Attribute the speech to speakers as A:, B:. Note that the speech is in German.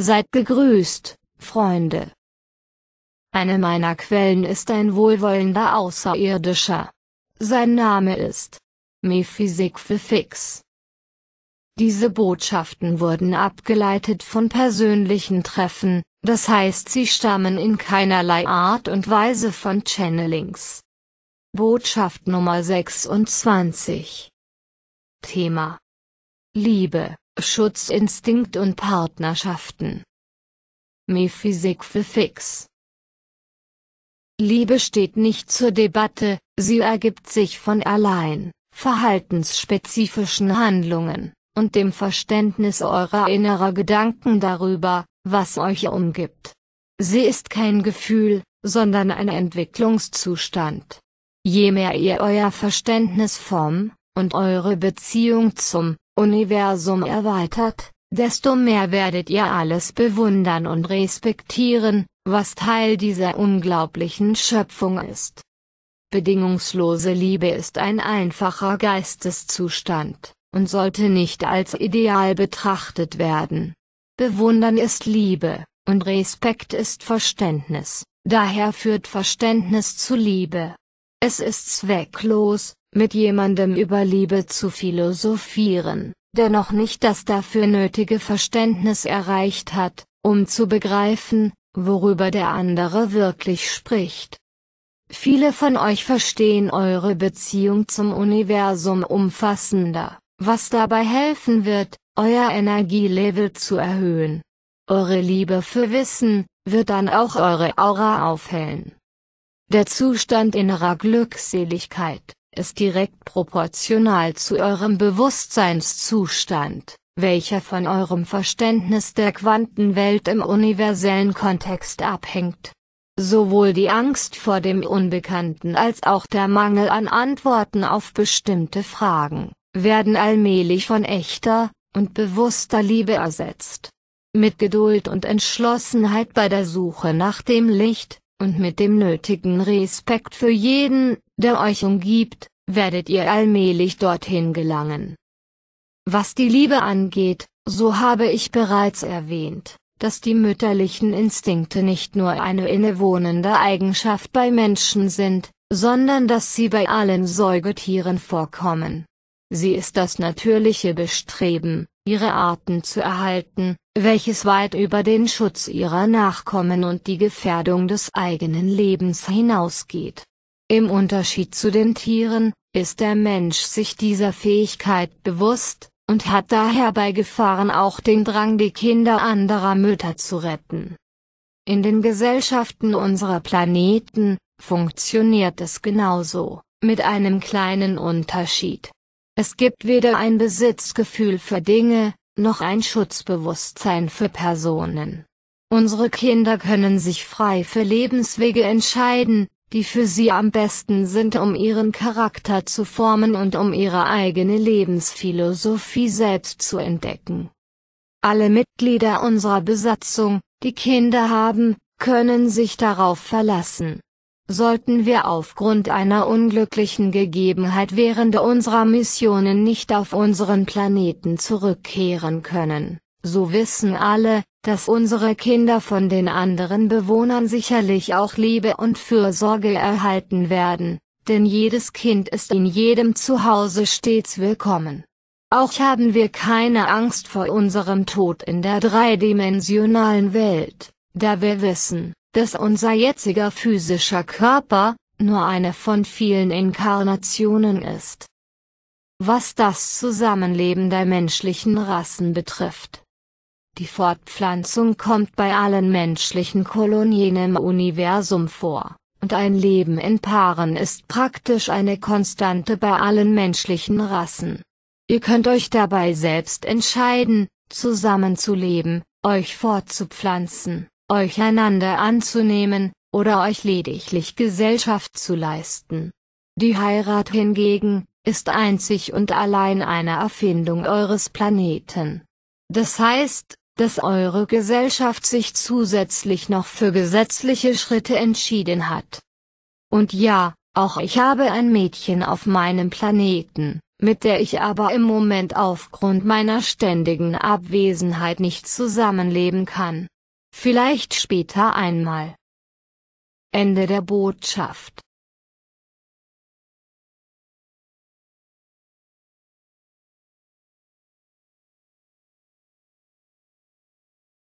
A: Seid gegrüßt, Freunde. Eine meiner Quellen ist ein wohlwollender Außerirdischer. Sein Name ist Mephysik für Fix. Diese Botschaften wurden abgeleitet von persönlichen Treffen, das heißt sie stammen in keinerlei Art und Weise von Channelings. Botschaft Nummer 26 Thema Liebe, Schutzinstinkt und Partnerschaften. Mephysik für Fix. Liebe steht nicht zur Debatte, sie ergibt sich von allein, verhaltensspezifischen Handlungen, und dem Verständnis eurer innerer Gedanken darüber, was euch umgibt. Sie ist kein Gefühl, sondern ein Entwicklungszustand. Je mehr ihr euer Verständnis vom, und eure Beziehung zum, Universum erweitert, desto mehr werdet ihr alles bewundern und respektieren, was Teil dieser unglaublichen Schöpfung ist. Bedingungslose Liebe ist ein einfacher Geisteszustand, und sollte nicht als Ideal betrachtet werden. Bewundern ist Liebe, und Respekt ist Verständnis, daher führt Verständnis zu Liebe. Es ist zwecklos, mit jemandem über Liebe zu philosophieren der noch nicht das dafür nötige Verständnis erreicht hat, um zu begreifen, worüber der andere wirklich spricht. Viele von euch verstehen eure Beziehung zum Universum umfassender, was dabei helfen wird, euer Energielevel zu erhöhen. Eure Liebe für Wissen, wird dann auch eure Aura aufhellen. Der Zustand innerer Glückseligkeit ist direkt proportional zu eurem Bewusstseinszustand, welcher von eurem Verständnis der Quantenwelt im universellen Kontext abhängt. Sowohl die Angst vor dem Unbekannten als auch der Mangel an Antworten auf bestimmte Fragen, werden allmählich von echter, und bewusster Liebe ersetzt. Mit Geduld und Entschlossenheit bei der Suche nach dem Licht, und mit dem nötigen Respekt für jeden, der euch umgibt, werdet ihr allmählich dorthin gelangen. Was die Liebe angeht, so habe ich bereits erwähnt, dass die mütterlichen Instinkte nicht nur eine innewohnende Eigenschaft bei Menschen sind, sondern dass sie bei allen Säugetieren vorkommen. Sie ist das natürliche Bestreben, ihre Arten zu erhalten, welches weit über den Schutz ihrer Nachkommen und die Gefährdung des eigenen Lebens hinausgeht. Im Unterschied zu den Tieren, ist der Mensch sich dieser Fähigkeit bewusst, und hat daher bei Gefahren auch den Drang die Kinder anderer Mütter zu retten. In den Gesellschaften unserer Planeten, funktioniert es genauso, mit einem kleinen Unterschied. Es gibt weder ein Besitzgefühl für Dinge, noch ein Schutzbewusstsein für Personen. Unsere Kinder können sich frei für Lebenswege entscheiden, die für sie am besten sind, um ihren Charakter zu formen und um ihre eigene Lebensphilosophie selbst zu entdecken. Alle Mitglieder unserer Besatzung, die Kinder haben, können sich darauf verlassen, Sollten wir aufgrund einer unglücklichen Gegebenheit während unserer Missionen nicht auf unseren Planeten zurückkehren können, so wissen alle, dass unsere Kinder von den anderen Bewohnern sicherlich auch Liebe und Fürsorge erhalten werden, denn jedes Kind ist in jedem Zuhause stets willkommen. Auch haben wir keine Angst vor unserem Tod in der dreidimensionalen Welt, da wir wissen, dass unser jetziger physischer Körper, nur eine von vielen Inkarnationen ist. Was das Zusammenleben der menschlichen Rassen betrifft. Die Fortpflanzung kommt bei allen menschlichen Kolonien im Universum vor, und ein Leben in Paaren ist praktisch eine Konstante bei allen menschlichen Rassen. Ihr könnt euch dabei selbst entscheiden, zusammenzuleben, euch fortzupflanzen, euch einander anzunehmen, oder euch lediglich Gesellschaft zu leisten. Die Heirat hingegen, ist einzig und allein eine Erfindung eures Planeten. Das heißt, dass eure Gesellschaft sich zusätzlich noch für gesetzliche Schritte entschieden hat. Und ja, auch ich habe ein Mädchen auf meinem Planeten, mit der ich aber im Moment aufgrund meiner ständigen Abwesenheit nicht zusammenleben kann. Vielleicht später einmal. Ende der Botschaft